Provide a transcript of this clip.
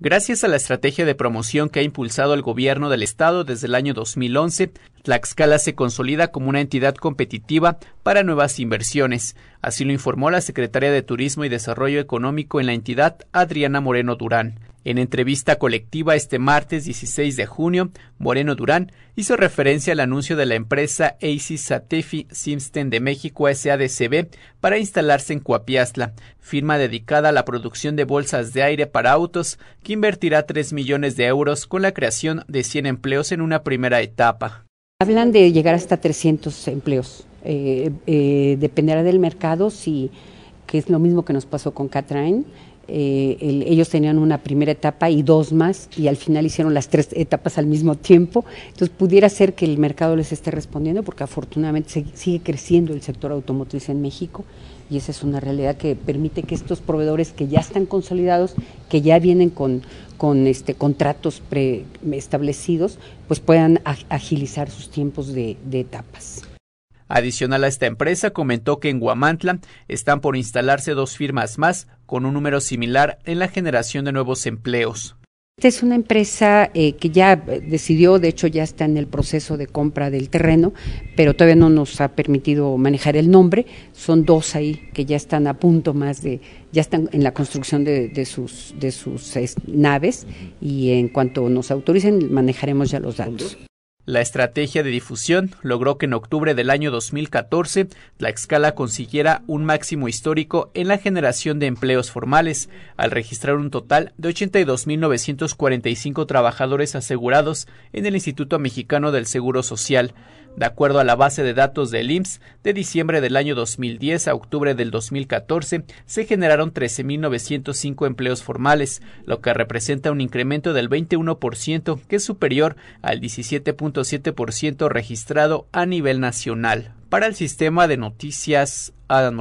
Gracias a la estrategia de promoción que ha impulsado el gobierno del estado desde el año 2011, Tlaxcala se consolida como una entidad competitiva para nuevas inversiones. Así lo informó la secretaria de Turismo y Desarrollo Económico en la entidad, Adriana Moreno Durán. En entrevista colectiva este martes 16 de junio, Moreno Durán hizo referencia al anuncio de la empresa AC Satefi Simsten de México SADCB para instalarse en Coapiazla, firma dedicada a la producción de bolsas de aire para autos, que invertirá 3 millones de euros con la creación de 100 empleos en una primera etapa. Hablan de llegar hasta 300 empleos. Eh, eh, dependerá del mercado, si, que es lo mismo que nos pasó con Catrain. Eh, ellos tenían una primera etapa y dos más, y al final hicieron las tres etapas al mismo tiempo. Entonces, pudiera ser que el mercado les esté respondiendo, porque afortunadamente sigue creciendo el sector automotriz en México, y esa es una realidad que permite que estos proveedores que ya están consolidados, que ya vienen con, este, contratos preestablecidos, pues puedan agilizar sus tiempos de etapas. Adicional a esta empresa, comentó que en Guamantla están por instalarse dos firmas más con un número similar en la generación de nuevos empleos. Esta es una empresa eh, que ya decidió, de hecho ya está en el proceso de compra del terreno, pero todavía no nos ha permitido manejar el nombre. Son dos ahí que ya están a punto más de, ya están en la construcción de, sus, de sus naves y en cuanto nos autoricen manejaremos ya los datos. La estrategia de difusión logró que en octubre del año 2014 escala consiguiera un máximo histórico en la generación de empleos formales, al registrar un total de 82.945 trabajadores asegurados en el Instituto Mexicano del Seguro Social de acuerdo a la base de datos del IMSS, de diciembre del año 2010 a octubre del 2014 se generaron 13.905 empleos formales, lo que representa un incremento del 21%, que es superior al 17.7% registrado a nivel nacional. Para el sistema de noticias, Adán